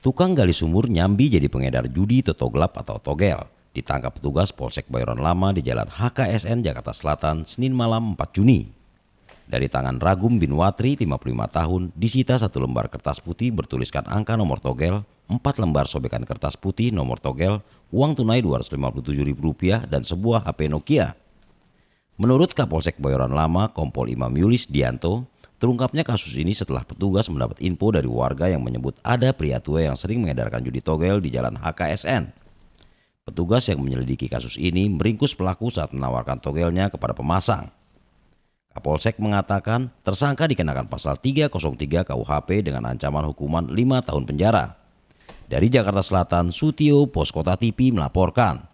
Tukang gali sumur nyambi jadi pengedar judi toto gelap atau togel. Ditangkap petugas Polsek Bayoran Lama di Jalan HKSN Jakarta Selatan Senin malam 4 Juni. Dari tangan Ragum bin Watri, 55 tahun, disita satu lembar kertas putih bertuliskan angka nomor togel, empat lembar sobekan kertas putih nomor togel, uang tunai Rp257.000 dan sebuah HP Nokia. Menurut Kapolsek Bayoran Lama, Kompol Imam Yulis Dianto, Terungkapnya kasus ini setelah petugas mendapat info dari warga yang menyebut ada pria tua yang sering mengedarkan judi togel di jalan HKSN. Petugas yang menyelidiki kasus ini meringkus pelaku saat menawarkan togelnya kepada pemasang. Kapolsek mengatakan tersangka dikenakan pasal 303 KUHP dengan ancaman hukuman 5 tahun penjara. Dari Jakarta Selatan, Sutio Poskota TV melaporkan.